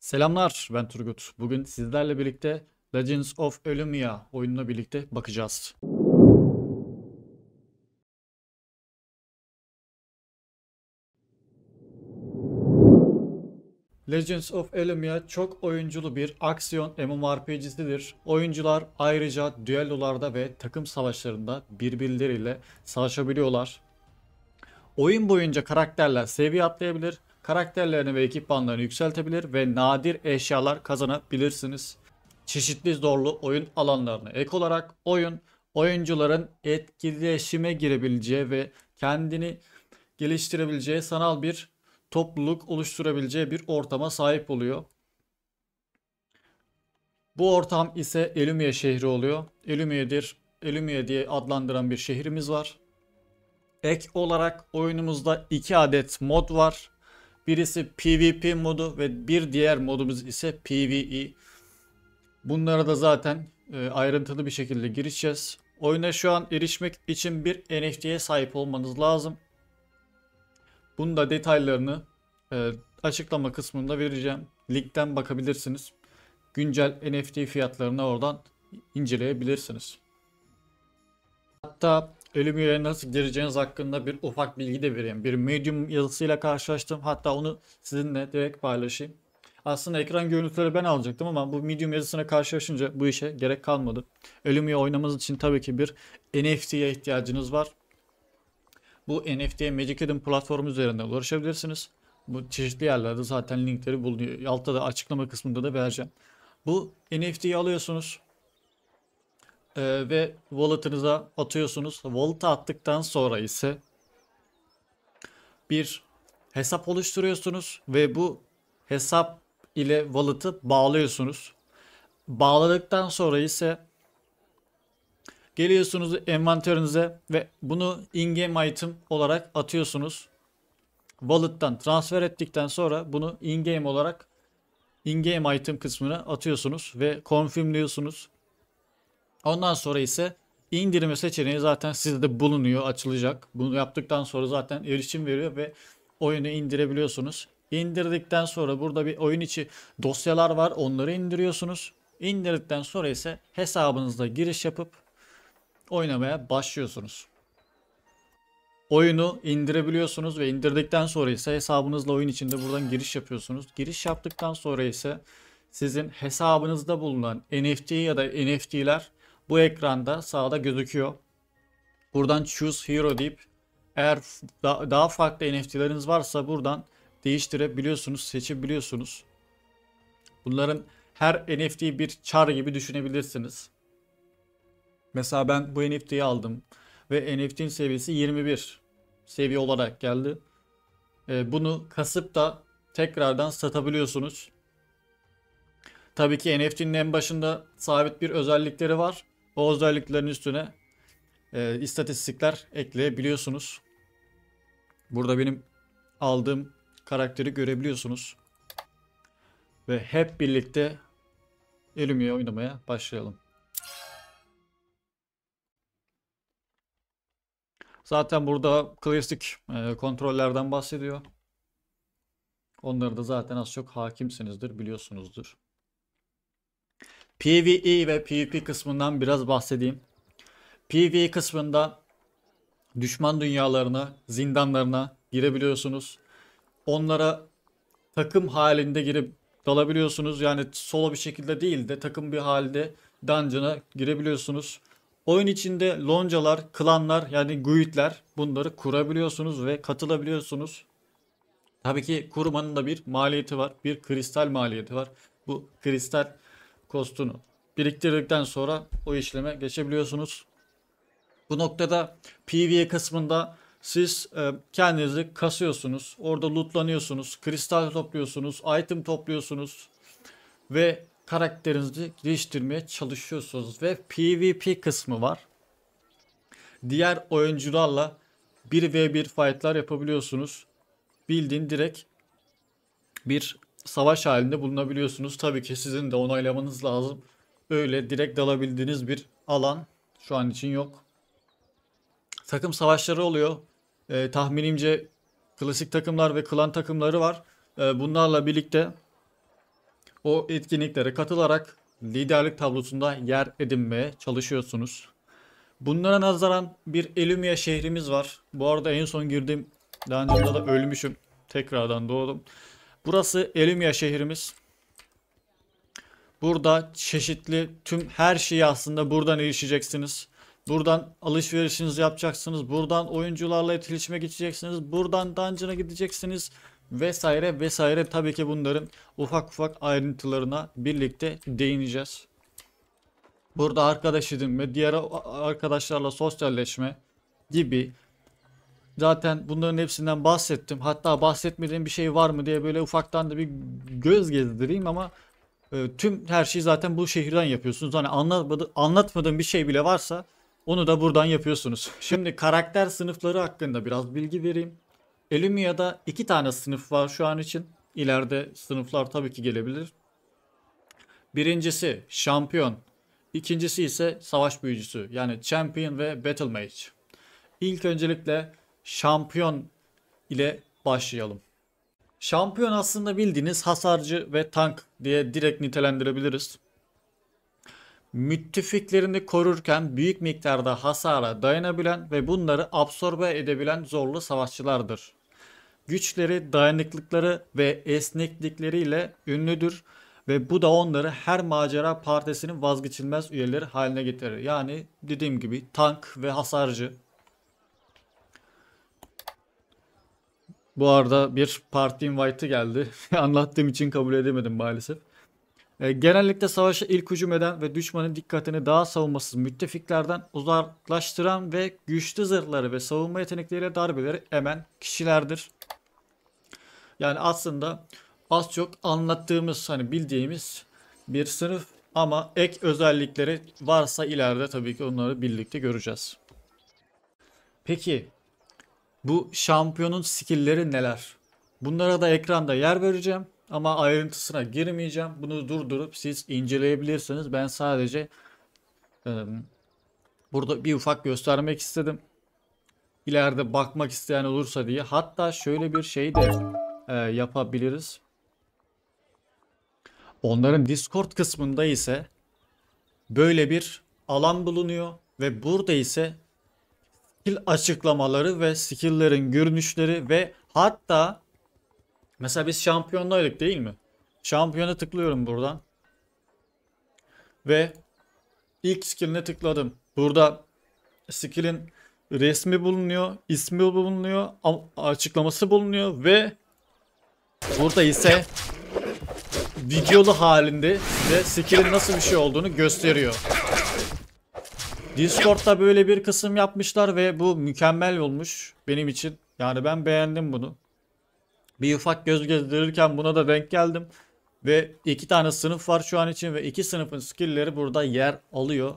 Selamlar ben Turgut. Bugün sizlerle birlikte Legends of Olympia oyununa birlikte bakacağız. Legends of Olympia çok oyunculu bir aksiyon MMORPG'sidir. Oyuncular ayrıca düellolarda ve takım savaşlarında birbirleriyle savaşabiliyorlar. Oyun boyunca karakterler seviye atlayabilir karakterlerini ve ekipmanlarını yükseltebilir ve nadir eşyalar kazanabilirsiniz. Çeşitli zorlu oyun alanlarına ek olarak oyun oyuncuların etkileşime girebileceği ve kendini geliştirebileceği sanal bir topluluk oluşturabileceği bir ortama sahip oluyor. Bu ortam ise Elumia şehri oluyor. Elumia'dir. Elumia diye adlandıran bir şehrimiz var. Ek olarak oyunumuzda 2 adet mod var. Birisi PvP modu ve bir diğer modumuz ise PvE. Bunlara da zaten e, ayrıntılı bir şekilde gireceğiz. Oyuna şu an erişmek için bir NFT'ye sahip olmanız lazım. Bunun da detaylarını e, açıklama kısmında vereceğim. Linkten bakabilirsiniz. Güncel NFT fiyatlarını oradan inceleyebilirsiniz. Hatta Ölüm ölümüyle nasıl gireceğiniz hakkında bir ufak bilgi de vereyim. Bir medium yazısıyla karşılaştım. Hatta onu sizinle direkt paylaşayım. Aslında ekran görüntüleri ben alacaktım ama bu medium yazısına karşılaşınca bu işe gerek kalmadı. Ölüm Ölümüye oynamanız için tabii ki bir NFT'ye ihtiyacınız var. Bu NFT'ye Magic Eden platformu üzerinden ulaşabilirsiniz. Bu çeşitli yerlerde zaten linkleri bulunuyor. Altta da açıklama kısmında da vereceğim. Bu NFT'yi alıyorsunuz e, ve wallet'ınıza atıyorsunuz. Wallet'a attıktan sonra ise bir hesap oluşturuyorsunuz ve bu hesap ile wallet'ı bağlıyorsunuz. Bağladıktan sonra ise geliyorsunuz envanterinize ve bunu in-game item olarak atıyorsunuz. Wallet'tan transfer ettikten sonra bunu in-game olarak in-game item kısmına atıyorsunuz ve confirmliyorsunuz. Ondan sonra ise indirme seçeneği zaten sizde bulunuyor, açılacak. Bunu yaptıktan sonra zaten erişim veriyor ve oyunu indirebiliyorsunuz. İndirdikten sonra burada bir oyun içi dosyalar var. Onları indiriyorsunuz. İndirdikten sonra ise hesabınızda giriş yapıp oynamaya başlıyorsunuz. Oyunu indirebiliyorsunuz ve indirdikten sonra ise hesabınızla oyun içinde buradan giriş yapıyorsunuz. Giriş yaptıktan sonra ise sizin hesabınızda bulunan NFT ya da NFT'ler bu ekranda sağda gözüküyor. Buradan Choose Hero deyip eğer da daha farklı NFT'leriniz varsa buradan değiştirebiliyorsunuz, seçebiliyorsunuz. Bunların her NFT bir çar gibi düşünebilirsiniz. Mesela ben bu NFT'yi aldım ve NFT'nin seviyesi 21 seviye olarak geldi. Ee, bunu kasıp da tekrardan satabiliyorsunuz. Tabii ki NFT'nin en başında sabit bir özellikleri var. O özelliklerin üstüne e, istatistikler ekleyebiliyorsunuz. Burada benim aldığım karakteri görebiliyorsunuz. Ve hep birlikte Elumia oynamaya başlayalım. Zaten burada klasik e, kontrollerden bahsediyor. Onları da zaten az çok hakimsinizdir, biliyorsunuzdur. PvE ve PvP kısmından biraz bahsedeyim. PvE kısmında düşman dünyalarına, zindanlarına girebiliyorsunuz. Onlara takım halinde girip dalabiliyorsunuz. Yani solo bir şekilde değil de takım bir halde dungeon'a girebiliyorsunuz. Oyun içinde loncalar, klanlar yani guildler bunları kurabiliyorsunuz ve katılabiliyorsunuz. Tabii ki kurmanın da bir maliyeti var. Bir kristal maliyeti var. Bu kristal kostunu biriktirdikten sonra o işleme geçebiliyorsunuz. Bu noktada PvE kısmında siz e, kendinizi kasıyorsunuz. Orada lootlanıyorsunuz. Kristal topluyorsunuz. Item topluyorsunuz. Ve karakterinizi geliştirmeye çalışıyorsunuz. Ve PvP kısmı var. Diğer oyuncularla 1v1 fightlar yapabiliyorsunuz. Bildiğin direkt bir savaş halinde bulunabiliyorsunuz. Tabii ki sizin de onaylamanız lazım. Öyle direkt dalabildiğiniz bir alan şu an için yok. Takım savaşları oluyor. Ee, tahminimce klasik takımlar ve klan takımları var. Ee, bunlarla birlikte o etkinliklere katılarak liderlik tablosunda yer edinmeye çalışıyorsunuz. Bunlara nazaran bir Elumia şehrimiz var. Bu arada en son girdiğim önce de ölmüşüm. Tekrardan doğdum. Burası Elumya şehrimiz. Burada çeşitli tüm her şeyi aslında buradan erişeceksiniz. Buradan alışverişinizi yapacaksınız. Buradan oyuncularla etkileşime geçeceksiniz. Buradan dungeon'a gideceksiniz. Vesaire vesaire tabii ki bunların ufak ufak ayrıntılarına birlikte değineceğiz. Burada arkadaş edinme, diğer arkadaşlarla sosyalleşme gibi Zaten bunların hepsinden bahsettim. Hatta bahsetmediğim bir şey var mı diye böyle ufaktan da bir göz gezdireyim ama e, tüm her şeyi zaten bu şehirden yapıyorsunuz. Hani anlatmadı, anlatmadığım bir şey bile varsa onu da buradan yapıyorsunuz. Şimdi karakter sınıfları hakkında biraz bilgi vereyim. Elumia'da iki tane sınıf var şu an için. İleride sınıflar tabii ki gelebilir. Birincisi şampiyon. İkincisi ise savaş büyücüsü. Yani champion ve battle mage. İlk öncelikle şampiyon ile başlayalım. Şampiyon aslında bildiğiniz hasarcı ve tank diye direkt nitelendirebiliriz. Müttefiklerini korurken büyük miktarda hasara dayanabilen ve bunları absorbe edebilen zorlu savaşçılardır. Güçleri, dayanıklıkları ve esneklikleriyle ünlüdür ve bu da onları her macera partisinin vazgeçilmez üyeleri haline getirir. Yani dediğim gibi tank ve hasarcı Bu arada bir parti invite'ı geldi. Anlattığım için kabul edemedim maalesef. E, genellikle savaşa ilk hücum eden ve düşmanın dikkatini daha savunmasız müttefiklerden uzaklaştıran ve güçlü zırhları ve savunma yetenekleriyle darbeleri emen kişilerdir. Yani aslında az çok anlattığımız hani bildiğimiz bir sınıf ama ek özellikleri varsa ileride tabii ki onları birlikte göreceğiz. Peki bu şampiyonun skill'leri neler? Bunlara da ekranda yer vereceğim ama ayrıntısına girmeyeceğim. Bunu durdurup siz inceleyebilirsiniz. Ben sadece e, burada bir ufak göstermek istedim. İleride bakmak isteyen olursa diye. Hatta şöyle bir şey de e, yapabiliriz. Onların Discord kısmında ise böyle bir alan bulunuyor ve burada ise skill açıklamaları ve skill'lerin görünüşleri ve hatta mesela biz şampiyondaydık değil mi? Şampiyona tıklıyorum buradan. Ve ilk skill'ine tıkladım. Burada skill'in resmi bulunuyor, ismi bulunuyor, açıklaması bulunuyor ve burada ise videolu halinde size skill'in nasıl bir şey olduğunu gösteriyor. Discord'da böyle bir kısım yapmışlar ve bu mükemmel olmuş benim için. Yani ben beğendim bunu. Bir ufak göz gezdirirken buna da denk geldim. Ve iki tane sınıf var şu an için ve iki sınıfın skillleri burada yer alıyor.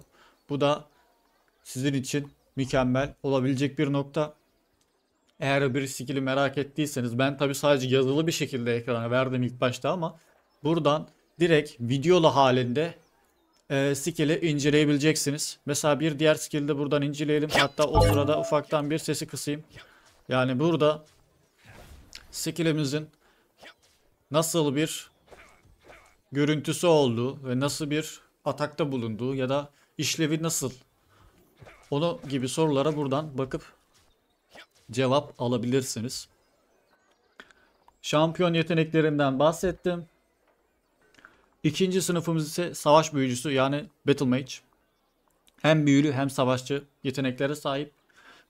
Bu da sizin için mükemmel olabilecek bir nokta. Eğer bir skill'i merak ettiyseniz ben tabi sadece yazılı bir şekilde ekrana verdim ilk başta ama buradan direkt videolu halinde e, skill'i inceleyebileceksiniz. Mesela bir diğer skill'i de buradan inceleyelim. Hatta o sırada ufaktan bir sesi kısayım. Yani burada skill'imizin nasıl bir görüntüsü olduğu ve nasıl bir atakta bulunduğu ya da işlevi nasıl onu gibi sorulara buradan bakıp cevap alabilirsiniz. Şampiyon yeteneklerinden bahsettim. İkinci sınıfımız ise savaş büyücüsü yani Battle Mage. Hem büyülü hem savaşçı yeteneklere sahip.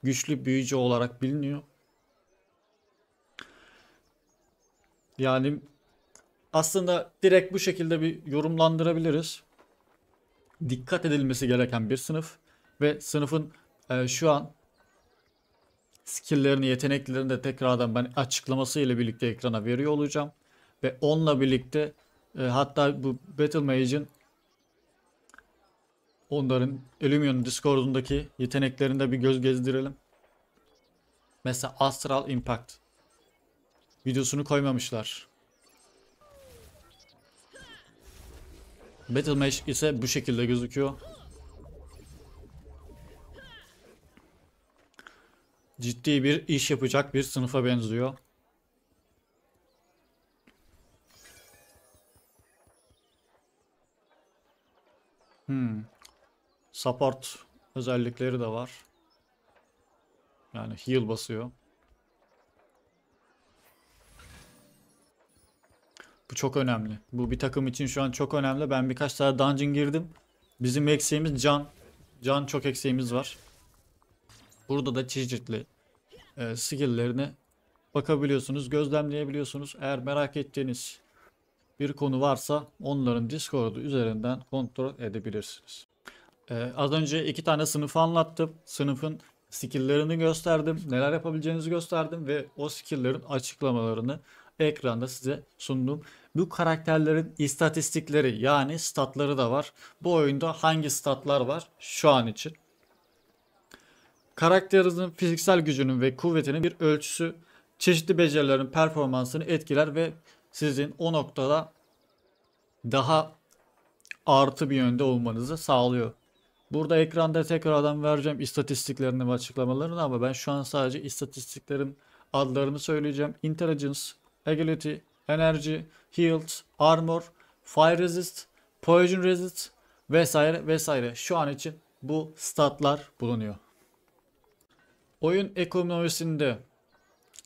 Güçlü büyücü olarak biliniyor. Yani aslında direkt bu şekilde bir yorumlandırabiliriz. Dikkat edilmesi gereken bir sınıf ve sınıfın e, şu an skill'lerini, yeteneklerini de tekrardan ben açıklaması ile birlikte ekrana veriyor olacağım ve onunla birlikte e, hatta bu Battle Mage'in onların Illumion Discord'undaki yeteneklerinde bir göz gezdirelim. Mesela Astral Impact videosunu koymamışlar. Battle Mage ise bu şekilde gözüküyor. Ciddi bir iş yapacak bir sınıfa benziyor. Hmm. Support özellikleri de var. Yani heal basıyor. Bu çok önemli. Bu bir takım için şu an çok önemli. Ben birkaç tane dungeon girdim. Bizim eksiğimiz can. Can çok eksiğimiz var. Burada da çeşitli e, skill'lerine bakabiliyorsunuz, gözlemleyebiliyorsunuz. Eğer merak ettiğiniz bir konu varsa onların Discord'u üzerinden kontrol edebilirsiniz. Ee, az önce iki tane sınıfı anlattım. Sınıfın skill'lerini gösterdim. Neler yapabileceğinizi gösterdim ve o skill'lerin açıklamalarını ekranda size sundum. Bu karakterlerin istatistikleri yani statları da var. Bu oyunda hangi statlar var şu an için? Karakterinizin fiziksel gücünün ve kuvvetinin bir ölçüsü çeşitli becerilerin performansını etkiler ve sizin o noktada daha artı bir yönde olmanızı sağlıyor. Burada ekranda tekrardan vereceğim istatistiklerini ve açıklamalarını ama ben şu an sadece istatistiklerin adlarını söyleyeceğim. Intelligence, Agility, Energy, Health, Armor, Fire Resist, Poison Resist vesaire vesaire. Şu an için bu statlar bulunuyor. Oyun ekonomisinde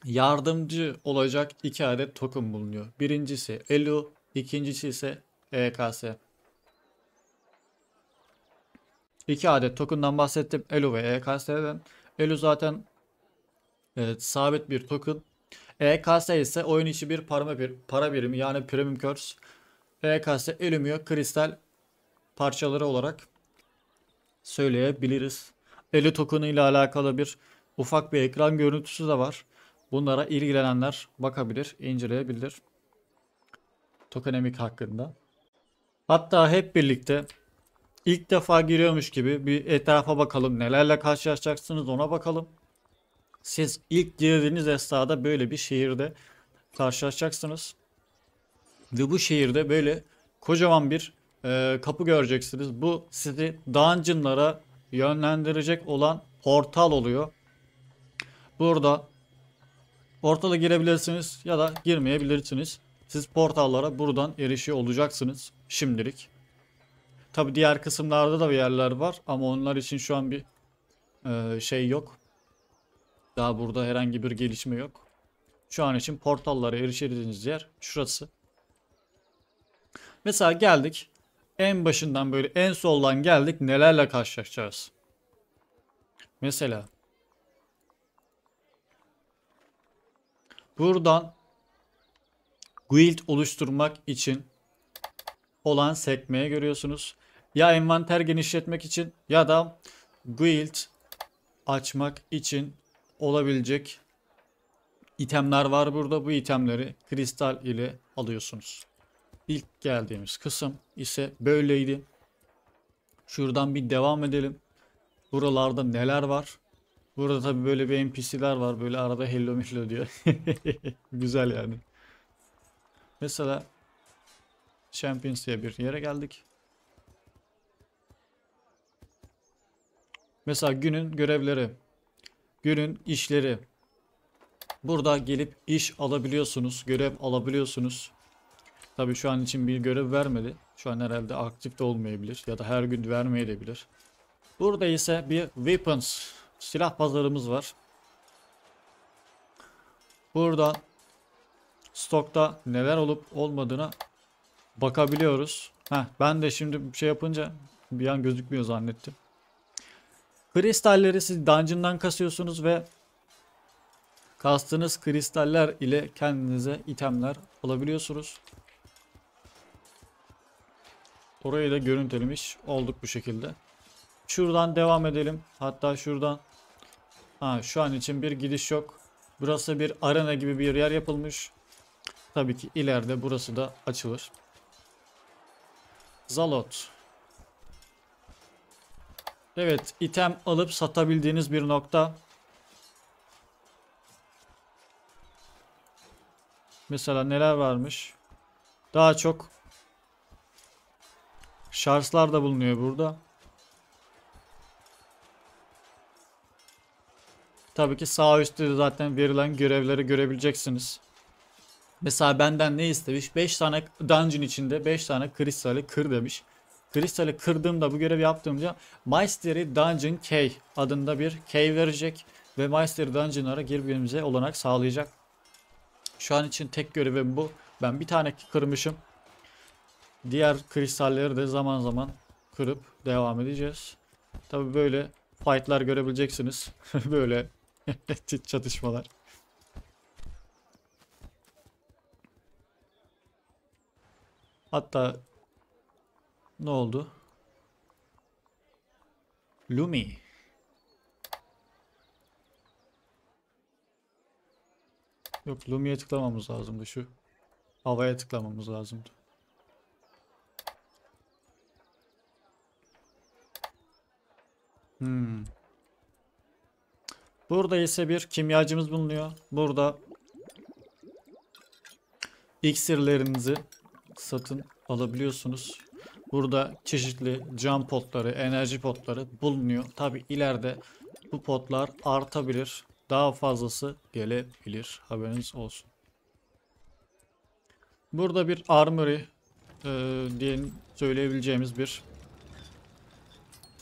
yardımcı olacak iki adet token bulunuyor. Birincisi ELO, ikincisi ise EKS. İki adet token'dan bahsettim. ELO ve EKS'den. ELO zaten evet, sabit bir token. EKS ise oyun içi bir para, bir para birimi yani premium curse. EKS Elumio kristal parçaları olarak söyleyebiliriz. ELO token'ı ile alakalı bir ufak bir ekran görüntüsü de var. Bunlara ilgilenenler bakabilir, inceleyebilir. Tokenemik hakkında. Hatta hep birlikte ilk defa giriyormuş gibi bir etrafa bakalım. Nelerle karşılaşacaksınız ona bakalım. Siz ilk girdiğiniz esnada böyle bir şehirde karşılaşacaksınız. Ve bu şehirde böyle kocaman bir e, kapı göreceksiniz. Bu sizi dungeonlara yönlendirecek olan portal oluyor. Burada Portala girebilirsiniz ya da girmeyebilirsiniz. Siz portallara buradan erişiyor olacaksınız şimdilik. Tabi diğer kısımlarda da bir yerler var ama onlar için şu an bir e, şey yok. Daha burada herhangi bir gelişme yok. Şu an için portallara erişebildiğiniz yer şurası. Mesela geldik. En başından böyle en soldan geldik. Nelerle karşılaşacağız? Mesela Buradan guild oluşturmak için olan sekmeye görüyorsunuz. Ya envanter genişletmek için ya da guild açmak için olabilecek itemler var burada. Bu itemleri kristal ile alıyorsunuz. İlk geldiğimiz kısım ise böyleydi. Şuradan bir devam edelim. Buralarda neler var? Burada tabi böyle bir NPC'ler var. Böyle arada hello mihlo diyor. Güzel yani. Mesela Champions bir yere geldik. Mesela günün görevleri, günün işleri. Burada gelip iş alabiliyorsunuz, görev alabiliyorsunuz. Tabi şu an için bir görev vermedi. Şu an herhalde aktif de olmayabilir ya da her gün vermeyebilir. Burada ise bir weapons silah pazarımız var. Burada stokta neler olup olmadığına bakabiliyoruz. Heh, ben de şimdi bir şey yapınca bir an gözükmüyor zannettim. Kristalleri siz dungeon'dan kasıyorsunuz ve kastığınız kristaller ile kendinize itemler alabiliyorsunuz. Orayı da görüntülemiş olduk bu şekilde. Şuradan devam edelim. Hatta şuradan. Ha şu an için bir gidiş yok. Burası bir arena gibi bir yer yapılmış. Tabii ki ileride burası da açılır. Zalot. Evet item alıp satabildiğiniz bir nokta. Mesela neler varmış? Daha çok şarjlar da bulunuyor burada. Tabii ki sağ üstte de zaten verilen görevleri görebileceksiniz. Mesela benden ne istemiş? 5 tane dungeon içinde 5 tane kristali kır demiş. Kristali kırdığımda bu görevi yaptığımda Maestri Dungeon K adında bir K verecek. Ve Maestri Dungeon'lara girmemize olanak sağlayacak. Şu an için tek görevim bu. Ben bir tane kırmışım. Diğer kristalleri de zaman zaman kırıp devam edeceğiz. Tabi böyle fightlar görebileceksiniz. böyle Çatışmalar. Hatta ne oldu? Lumi. Yok Lumi'ye tıklamamız lazımdı şu. Havaya tıklamamız lazımdı. Hmm. Burada ise bir kimyacımız bulunuyor. Burada iksirlerinizi satın alabiliyorsunuz. Burada çeşitli cam potları, enerji potları bulunuyor. Tabi ileride bu potlar artabilir. Daha fazlası gelebilir. Haberiniz olsun. Burada bir armory e, diye söyleyebileceğimiz bir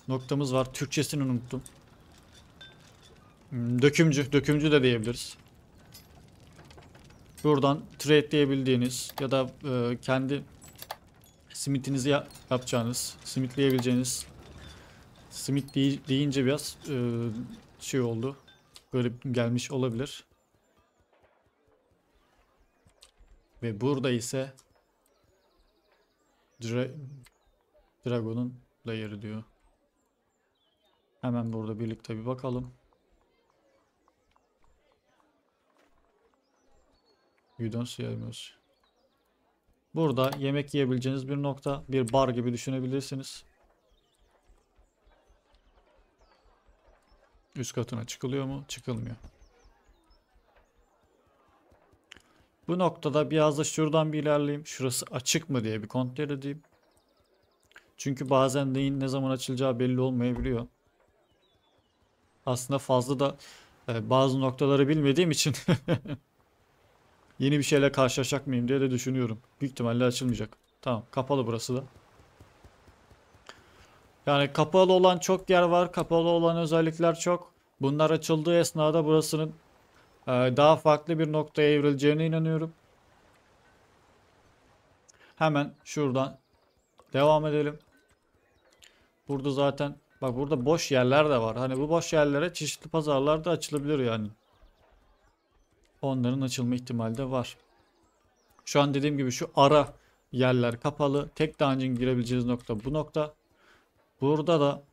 noktamız var. Türkçesini unuttum. Dökümcü, dökümcü de diyebiliriz. Buradan tradeleyebildiğiniz ya da e, kendi simitinizi yap yapacağınız, simitleyebileceğiniz simit dey deyince biraz e, şey oldu. Garip gelmiş olabilir. Ve burada ise Dra Dragon'un layer'ı diyor. Hemen burada birlikte bir bakalım. You don't see animals. Burada yemek yiyebileceğiniz bir nokta. Bir bar gibi düşünebilirsiniz. Üst katına çıkılıyor mu? Çıkılmıyor. Bu noktada biraz da şuradan bir ilerleyeyim. Şurası açık mı diye bir kontrol edeyim. Çünkü bazen neyin ne zaman açılacağı belli olmayabiliyor. Aslında fazla da e, bazı noktaları bilmediğim için Yeni bir şeyle karşılaşacak mıyım diye de düşünüyorum. Büyük ihtimalle açılmayacak. Tamam kapalı burası da. Yani kapalı olan çok yer var. Kapalı olan özellikler çok. Bunlar açıldığı esnada burasının e, daha farklı bir noktaya evrileceğine inanıyorum. Hemen şuradan devam edelim. Burada zaten bak burada boş yerler de var. Hani bu boş yerlere çeşitli pazarlar da açılabilir yani onların açılma ihtimali de var. Şu an dediğim gibi şu ara yerler kapalı. Tek dungeon girebileceğiniz nokta bu nokta. Burada da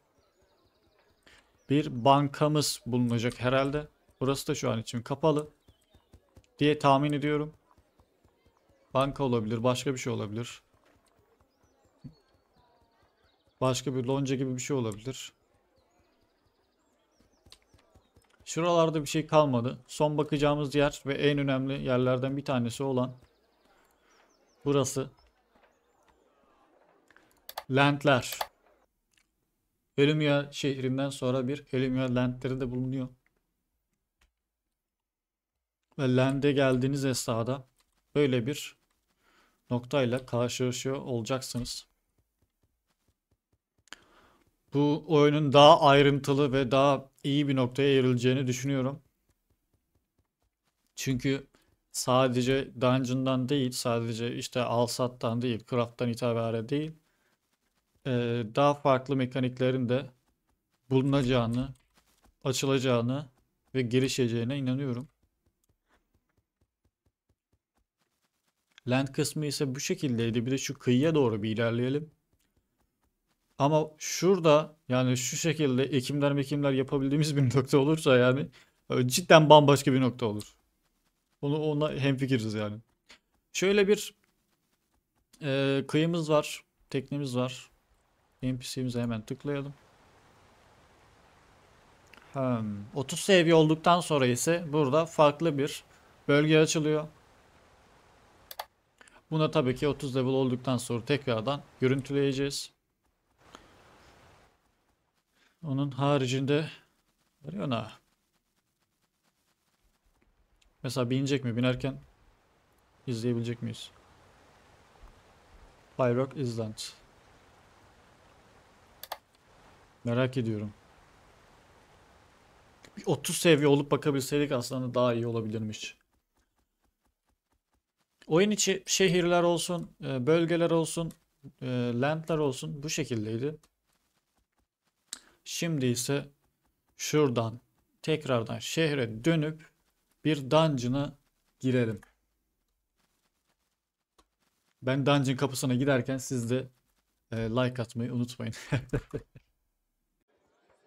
bir bankamız bulunacak herhalde. Burası da şu an için kapalı diye tahmin ediyorum. Banka olabilir, başka bir şey olabilir. Başka bir lonca gibi bir şey olabilir. Şuralarda bir şey kalmadı. Son bakacağımız yer ve en önemli yerlerden bir tanesi olan burası. Lentler. Elumia şehrinden sonra bir Elumia lentleri de bulunuyor. Ve lente geldiğiniz esnada böyle bir noktayla karşılaşıyor olacaksınız. Bu oyunun daha ayrıntılı ve daha iyi bir noktaya evrileceğini düşünüyorum. Çünkü sadece dungeon'dan değil, sadece işte alsattan değil, craft'tan itibaren değil, e, daha farklı mekaniklerin de bulunacağını, açılacağını ve gelişeceğine inanıyorum. Land kısmı ise bu şekildeydi. Bir de şu kıyıya doğru bir ilerleyelim. Ama şurada yani şu şekilde ekimler mekimler yapabildiğimiz bir nokta olursa yani e, cidden bambaşka bir nokta olur. Onu ona fikiriz yani. Şöyle bir e, kıyımız var. Teknemiz var. NPC'mize hemen tıklayalım. Hmm. 30 seviye olduktan sonra ise burada farklı bir bölge açılıyor. Buna tabii ki 30 level olduktan sonra tekrardan görüntüleyeceğiz. Onun haricinde Ariona. Mesela binecek mi? Binerken izleyebilecek miyiz? Bayrak Island. Merak ediyorum. Bir 30 seviye olup bakabilseydik aslında daha iyi olabilirmiş. Oyun içi şehirler olsun, e, bölgeler olsun, e, landlar olsun bu şekildeydi. Şimdi ise şuradan tekrardan şehre dönüp bir dungeon'a girelim. Ben dungeon kapısına giderken siz de e, like atmayı unutmayın.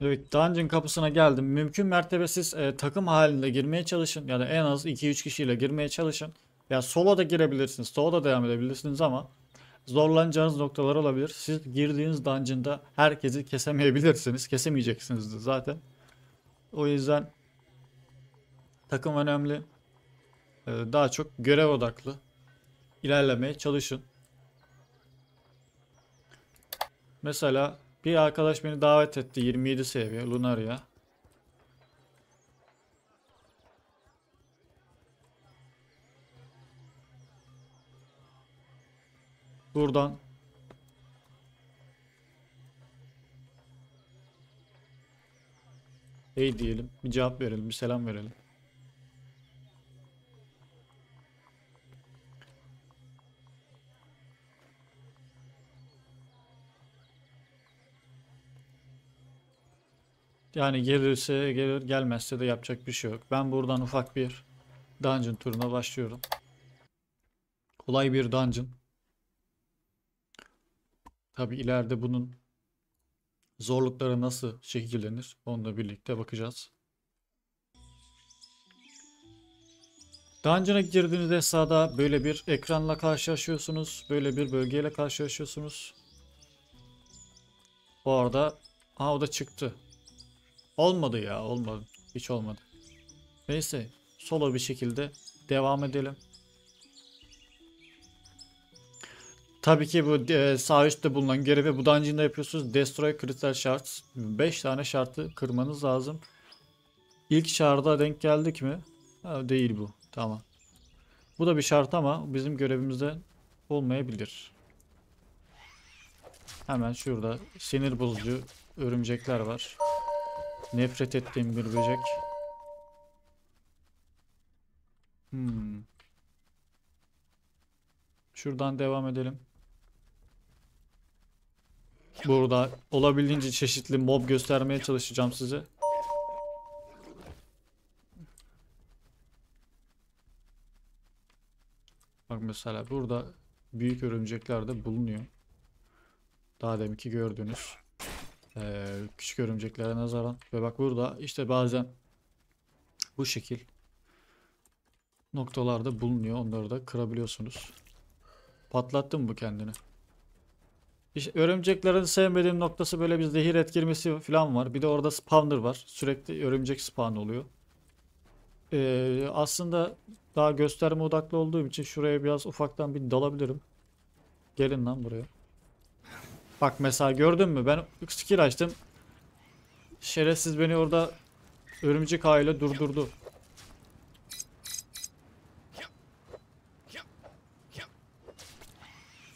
evet dungeon kapısına geldim. Mümkün mertebe siz e, takım halinde girmeye çalışın. Yani en az 2-3 kişiyle girmeye çalışın. Ya yani solo da girebilirsiniz. Solo da devam edebilirsiniz ama zorlanacağınız noktalar olabilir. Siz girdiğiniz dungeon'da herkesi kesemeyebilirsiniz. Kesemeyeceksiniz de zaten. O yüzden takım önemli. Ee, daha çok görev odaklı ilerlemeye çalışın. Mesela bir arkadaş beni davet etti 27 seviye Lunar'ya. Buradan. Hey diyelim. Bir cevap verelim. Bir selam verelim. Yani gelirse gelir, gelmezse de yapacak bir şey yok. Ben buradan ufak bir dungeon turuna başlıyorum. Kolay bir dungeon. Tabi ileride bunun zorlukları nasıl şekillenir onunla birlikte bakacağız. Dungeon'a girdiğinizde sağda böyle bir ekranla karşılaşıyorsunuz. Böyle bir bölgeyle karşılaşıyorsunuz. Bu arada ha o da çıktı. Olmadı ya olmadı. Hiç olmadı. Neyse solo bir şekilde devam edelim. Tabii ki bu e, sağ üstte bulunan görevi budancında yapıyorsunuz. Destroy Critical Shards. 5 tane şartı kırmanız lazım. İlk şarda denk geldik mi? Ha, değil bu. Tamam. Bu da bir şart ama bizim görevimizde olmayabilir. Hemen şurada sinir bozucu örümcekler var. Nefret ettiğim bir böcek. Hmm. Şuradan devam edelim. Burada olabildiğince çeşitli mob göstermeye çalışacağım size. Bak mesela burada büyük örümcekler de bulunuyor. Daha deminki gördüğünüz ee, küçük örümceklere nazaran. Ve bak burada işte bazen bu şekil noktalarda bulunuyor. Onları da kırabiliyorsunuz. Patlattın mı kendini? İşte örümceklerin sevmediğim noktası böyle bir zehir etkilmesi falan var. Bir de orada spawner var. Sürekli örümcek spawn oluyor. Ee, aslında daha gösterme odaklı olduğum için şuraya biraz ufaktan bir dalabilirim. Gelin lan buraya. Bak mesela gördün mü ben skill açtım. Şerefsiz beni orada örümcek ağıyla durdurdu.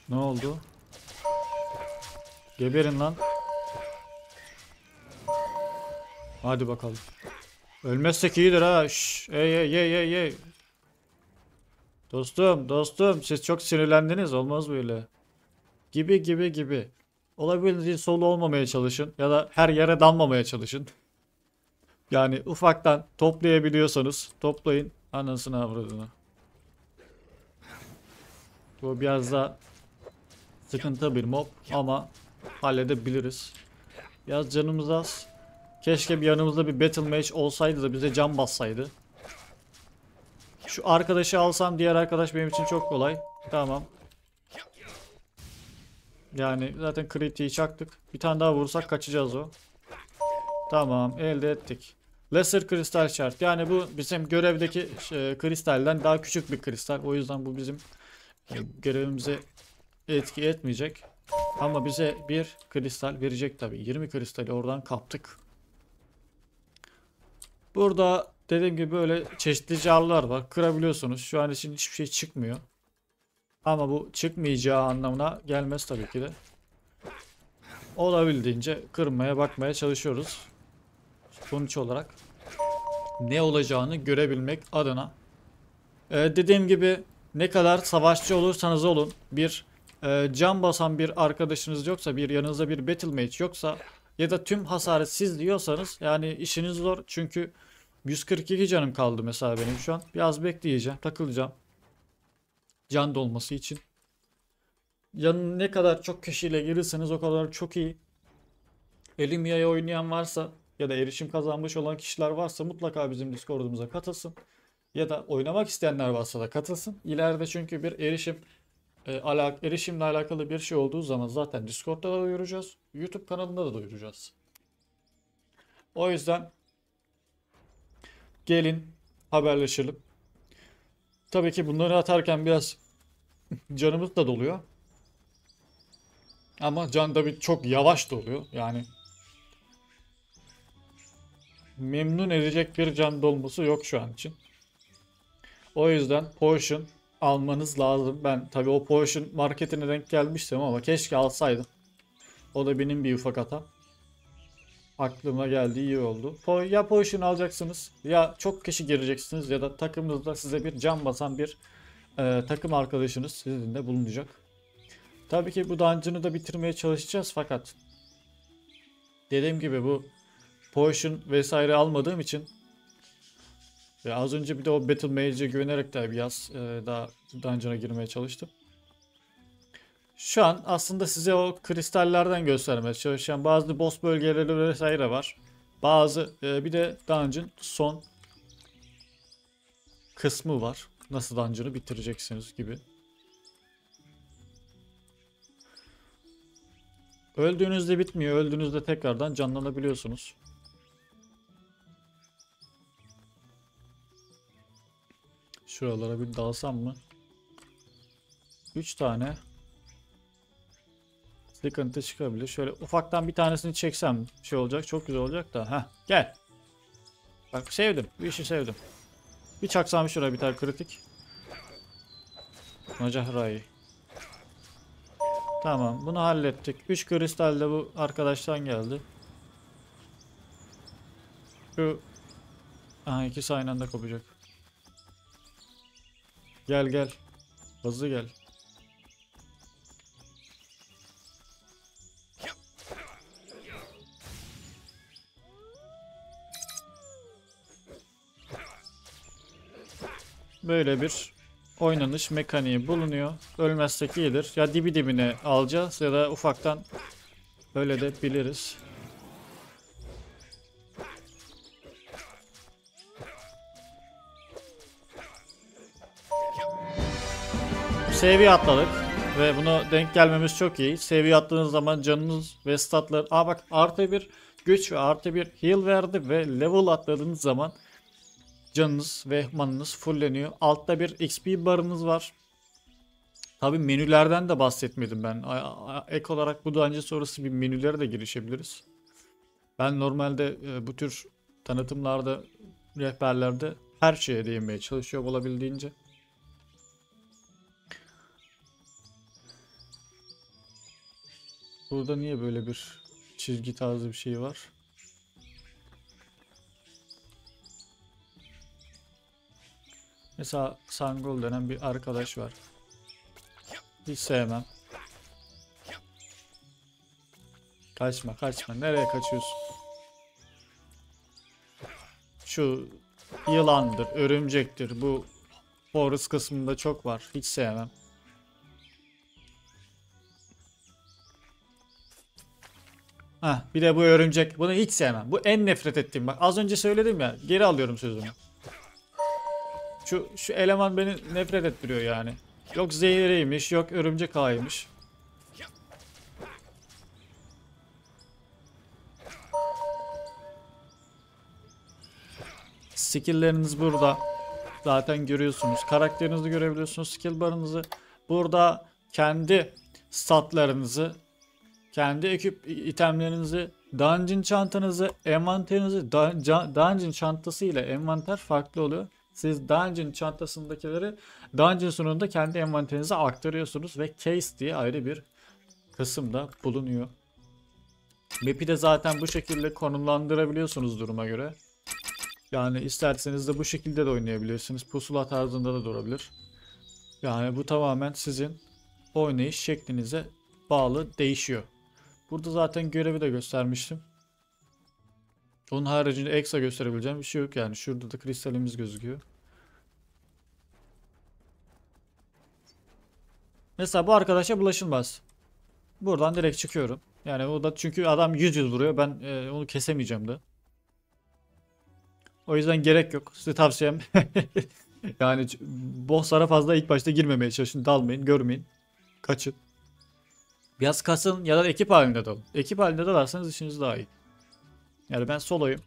Ne oldu? Geberin lan. Hadi bakalım. Ölmezsek iyidir ha. Şş, ey ey ey ey ey. Dostum dostum siz çok sinirlendiniz olmaz böyle. Gibi gibi gibi. Olabildiğince solu olmamaya çalışın ya da her yere dalmamaya çalışın. Yani ufaktan toplayabiliyorsanız toplayın anasını avradını. Bu biraz da sıkıntı bir mob ama halledebiliriz. Yaz canımız az. Keşke bir yanımızda bir battle match olsaydı da bize can bassaydı. Şu arkadaşı alsam diğer arkadaş benim için çok kolay. Tamam. Yani zaten kritiği çaktık. Bir tane daha vursak kaçacağız o. Tamam elde ettik. Lesser kristal şart. Yani bu bizim görevdeki e, kristalden daha küçük bir kristal. O yüzden bu bizim e, görevimize etki etmeyecek. Ama bize bir kristal verecek tabi. 20 kristali oradan kaptık. Burada dediğim gibi böyle çeşitli carlar var. Kırabiliyorsunuz. Şu an için hiçbir şey çıkmıyor. Ama bu çıkmayacağı anlamına gelmez tabii ki de. Olabildiğince kırmaya bakmaya çalışıyoruz. Sonuç olarak ne olacağını görebilmek adına. Ee, dediğim gibi ne kadar savaşçı olursanız olun bir e, can basan bir arkadaşınız yoksa bir yanınızda bir battlemate yoksa ya da tüm hasaret siz diyorsanız yani işiniz zor çünkü 142 canım kaldı mesela benim şu an. Biraz bekleyeceğim takılacağım. Can dolması için. Yanın ne kadar çok kişiyle girirseniz o kadar çok iyi. Elimia'ya oynayan varsa ya da erişim kazanmış olan kişiler varsa mutlaka bizim Discord'umuza katılsın. Ya da oynamak isteyenler varsa da katılsın. İleride çünkü bir erişim e, alak erişimle alakalı bir şey olduğu zaman zaten Discord'da da duyuracağız. YouTube kanalında da duyuracağız. O yüzden gelin haberleşelim. Tabii ki bunları atarken biraz canımız da doluyor. Ama can da bir çok yavaş doluyor. Yani memnun edecek bir can dolması yok şu an için. O yüzden Potion almanız lazım. Ben tabii o Potion marketine denk gelmiştim ama keşke alsaydım. O da benim bir ufak hata Aklıma geldi iyi oldu. Po ya Potion alacaksınız ya çok kişi gireceksiniz ya da takımınızda size bir can basan bir e, takım arkadaşınız sizinle bulunacak. Tabii ki bu dungeon'ı da bitirmeye çalışacağız fakat dediğim gibi bu Potion vesaire almadığım için ya az önce bir de o Battle Mage'e güvenerek de biraz e, daha dungeon'a girmeye çalıştım. Şu an aslında size o kristallerden göstermeye çalışan bazı boss bölgeleri vesaire var. Bazı e, bir de dungeon son kısmı var. Nasıl dungeon'ı bitireceksiniz gibi. Öldüğünüzde bitmiyor. Öldüğünüzde tekrardan canlanabiliyorsunuz. Şuralara bir dalsam mı? 3 tane sıkıntı çıkabilir. Şöyle ufaktan bir tanesini çeksem şey olacak. Çok güzel olacak da. Heh gel. Bak sevdim. bir işi sevdim. Bir çaksam şuraya biter kritik. Macahrayi. Tamam bunu hallettik. 3 kristal de bu arkadaştan geldi. Şu Aha ikisi aynı anda kopacak. Gel gel. Hızlı gel. Böyle bir oynanış mekaniği bulunuyor. Ölmezsek iyidir. Ya dibi dibine alacağız ya da ufaktan öyle de biliriz. seviye atladık. Ve bunu denk gelmemiz çok iyi. Seviye attığınız zaman canınız ve statlar... Aa bak artı bir güç ve artı bir heal verdi. Ve level atladığınız zaman canınız ve manınız fulleniyor. Altta bir XP barınız var. Tabi menülerden de bahsetmedim ben. Ek olarak bu da önce sonrası bir menülere de girişebiliriz. Ben normalde e, bu tür tanıtımlarda, rehberlerde her şeye değinmeye çalışıyorum olabildiğince. Burada niye böyle bir çizgi tarzı bir şey var? Mesela Sangol denen bir arkadaş var. Hiç sevmem. Kaçma kaçma. Nereye kaçıyorsun? Şu yılandır, örümcektir. Bu Horus kısmında çok var. Hiç sevmem. Ha bir de bu örümcek. Bunu hiç sevmem. Bu en nefret ettiğim. Bak az önce söyledim ya. Geri alıyorum sözümü. Şu, şu eleman beni nefret ettiriyor yani. Yok zehireymiş, yok örümcek ağıymış. Skill'leriniz burada. Zaten görüyorsunuz. Karakterinizi görebiliyorsunuz. Skill barınızı. Burada kendi statlarınızı kendi ekip itemlerinizi, dungeon çantanızı, envanterinizi, dungeon çantası ile envanter farklı oluyor. Siz dungeon çantasındakileri dungeon sonunda kendi envanterinize aktarıyorsunuz ve case diye ayrı bir kısımda bulunuyor. Map'i de zaten bu şekilde konumlandırabiliyorsunuz duruma göre. Yani isterseniz de bu şekilde de oynayabilirsiniz. Pusula tarzında da durabilir. Yani bu tamamen sizin oynayış şeklinize bağlı değişiyor. Burada zaten görevi de göstermiştim. Onun haricinde ekstra gösterebileceğim bir şey yok yani. Şurada da kristalimiz gözüküyor. Mesela bu arkadaşa bulaşılmaz. Buradan direkt çıkıyorum. Yani o da çünkü adam 100 yıl vuruyor. Ben e, onu kesemeyeceğim de. O yüzden gerek yok. Size tavsiyem. yani bosslara fazla ilk başta girmemeye çalışın. Dalmayın, görmeyin. Kaçın. Biraz kasın ya da ekip halinde dalın. Ekip halinde dalarsanız işiniz daha iyi. Yani ben soloyum.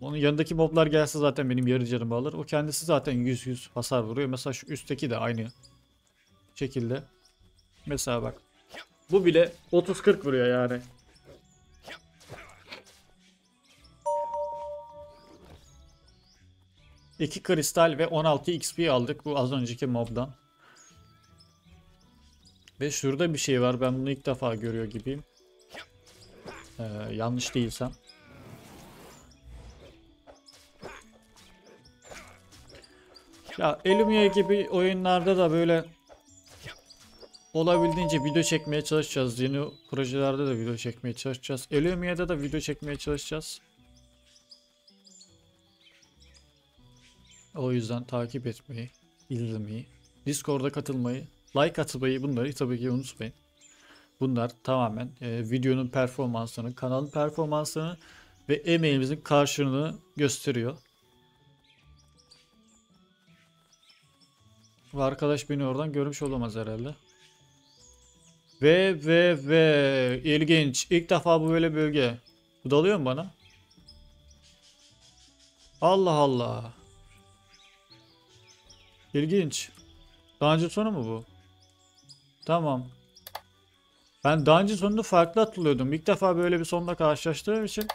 Onun yanındaki moblar gelse zaten benim yarı canımı alır. O kendisi zaten 100-100 hasar vuruyor. Mesela şu üstteki de aynı şekilde. Mesela bak. Bu bile 30-40 vuruyor yani. İki kristal ve 16 XP aldık bu az önceki mobdan. Ve şurada bir şey var. Ben bunu ilk defa görüyor gibiyim. Ee, yanlış değilsem. Ya Elumia gibi oyunlarda da böyle olabildiğince video çekmeye çalışacağız. Yeni projelerde de video çekmeye çalışacağız. Elumia'da da video çekmeye çalışacağız. O yüzden takip etmeyi, izlemeyi, Discord'a katılmayı Like atmayı bunları tabii ki unutmayın. Bunlar tamamen e, videonun performansını, kanalın performansını ve emeğimizin karşılığını gösteriyor. Ve arkadaş beni oradan görmüş olamaz herhalde. Ve ve ve ilginç. İlk defa bu böyle bölge. Bu dalıyor mu bana? Allah Allah. İlginç. Daha önce sonu mu bu? Tamam. Ben daha önce sonunda farklı atılıyordum. İlk defa böyle bir sonla karşılaştığım için.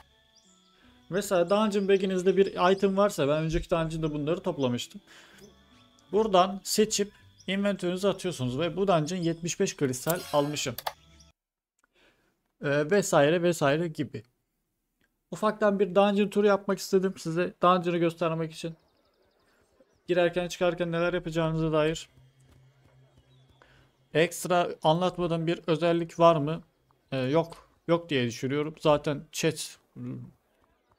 Mesela Dungeon Bag'inizde bir item varsa ben önceki Dungeon'da bunları toplamıştım. Buradan seçip inventörünüze atıyorsunuz ve bu Dungeon 75 kristal almışım. Ee, vesaire vesaire gibi. Ufaktan bir Dungeon turu yapmak istedim size Dungeon'ı göstermek için. Girerken çıkarken neler yapacağınıza dair Ekstra anlatmadığım bir özellik var mı? Ee, yok. Yok diye düşünüyorum. Zaten chat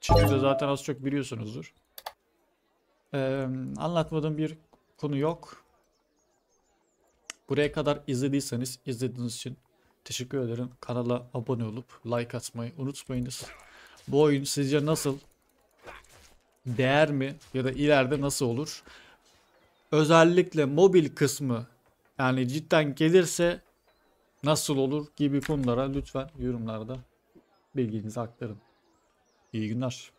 chat'i de zaten az çok biliyorsunuzdur. Ee, anlatmadığım bir konu yok. Buraya kadar izlediyseniz izlediğiniz için teşekkür ederim. Kanala abone olup like atmayı unutmayınız. Bu oyun sizce nasıl? Değer mi? Ya da ileride nasıl olur? Özellikle mobil kısmı yani cidden gelirse nasıl olur gibi konulara lütfen yorumlarda bilginizi aktarın. İyi günler.